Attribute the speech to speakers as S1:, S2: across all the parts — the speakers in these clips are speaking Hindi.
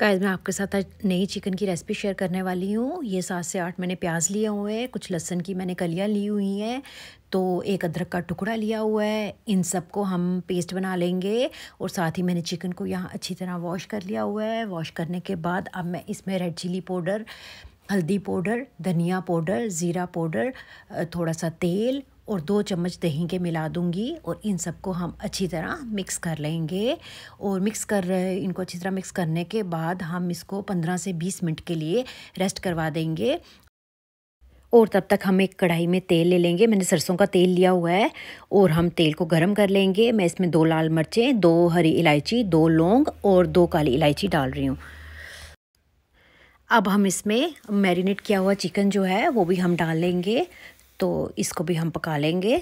S1: गाइस मैं आपके साथ आज नई चिकन की रेसिपी शेयर करने वाली हूँ ये सात से आठ मैंने प्याज लिए हुए हैं कुछ लहसन की मैंने कलियाँ ली हुई हैं तो एक अदरक का टुकड़ा लिया हुआ है इन सब को हम पेस्ट बना लेंगे और साथ ही मैंने चिकन को यहाँ अच्छी तरह वॉश कर लिया हुआ है वॉश करने के बाद अब मैं इसमें रेड चिली पाउडर हल्दी पाउडर धनिया पाउडर ज़ीरा पाउडर थोड़ा सा तेल और दो चम्मच दही के मिला दूंगी और इन सबको हम अच्छी तरह मिक्स कर लेंगे और मिक्स कर इनको अच्छी तरह मिक्स करने के बाद हम इसको 15 से 20 मिनट के लिए रेस्ट करवा देंगे और तब तक हम एक कढ़ाई में तेल ले लेंगे मैंने सरसों का तेल लिया हुआ है और हम तेल को गर्म कर लेंगे मैं इसमें दो लाल मिर्चें दो हरी इलायची दो लौंग और दो काली इलायची डाल रही हूँ अब हम इसमें मैरिनेट किया हुआ चिकन जो है वो भी हम डाल लेंगे तो इसको भी हम पका लेंगे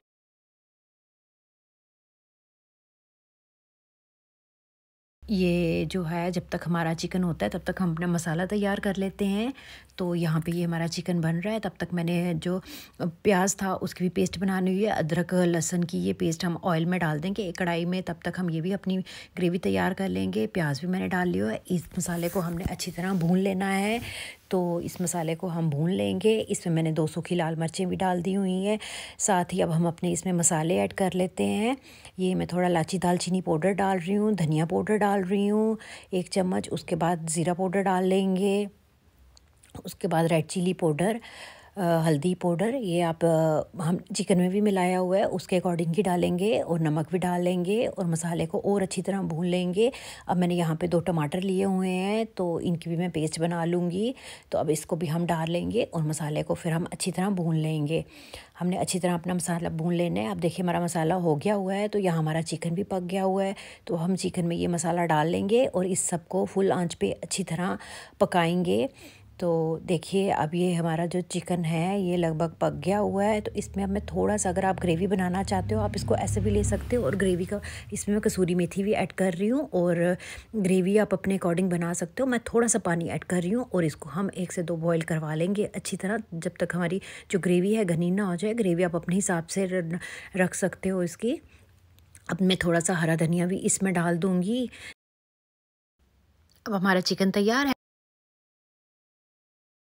S1: ये जो है जब तक हमारा चिकन होता है तब तक हम अपना मसाला तैयार कर लेते हैं तो यहाँ पे ये हमारा चिकन बन रहा है तब तक मैंने जो प्याज था उसकी भी पेस्ट बनानी हुई है अदरक लहसन की ये पेस्ट हम ऑयल में डाल देंगे एक कढ़ाई में तब तक हम ये भी अपनी ग्रेवी तैयार कर लेंगे प्याज भी मैंने डाल लिया है इस मसाले को हमने अच्छी तरह भून लेना है तो इस मसाले को हम भून लेंगे इसमें मैंने दो सूखी लाल मिर्चें भी डाल दी हुई हैं साथ ही अब हम अपने इसमें मसाले ऐड कर लेते हैं ये मैं थोड़ा लाची दालचीनी पाउडर डाल रही हूँ धनिया पाउडर डाल रही हूँ एक चम्मच उसके बाद ज़ीरा पाउडर डाल लेंगे उसके बाद रेड चिली पाउडर हल्दी पाउडर ये आप हम चिकन में भी मिलाया हुआ है उसके अकॉर्डिंग ही डालेंगे और नमक भी डाल लेंगे और मसाले को और अच्छी तरह भून लेंगे अब मैंने यहाँ पे दो टमाटर लिए हुए हैं तो इनकी भी मैं पेस्ट बना लूँगी तो अब इसको भी हम डाल लेंगे और मसाले को फिर हम अच्छी तरह भून लेंगे हमने अच्छी तरह अपना मसाला भून लेना है अब देखिए हमारा मसाला हो गया हुआ है तो यहाँ हमारा चिकन भी पक गया हुआ है तो हम चिकन में ये मसाला डाल लेंगे और इस सबको फुल आँच पर अच्छी तरह पकाएँगे तो देखिए अब ये हमारा जो चिकन है ये लगभग पक गया हुआ है तो इसमें अब मैं थोड़ा सा अगर आप ग्रेवी बनाना चाहते हो आप इसको ऐसे भी ले सकते हो और ग्रेवी का इसमें मैं कसूरी मेथी भी ऐड कर रही हूँ और ग्रेवी आप अपने अकॉर्डिंग बना सकते हो मैं थोड़ा सा पानी ऐड कर रही हूँ और इसको हम एक से दो बॉयल करवा लेंगे अच्छी तरह जब तक हमारी जो ग्रेवी है घनी ना हो जाए ग्रेवी आप अपने हिसाब से रख सकते हो इसकी अब मैं थोड़ा सा हरा धनिया भी इसमें डाल दूँगी अब हमारा चिकन तैयार है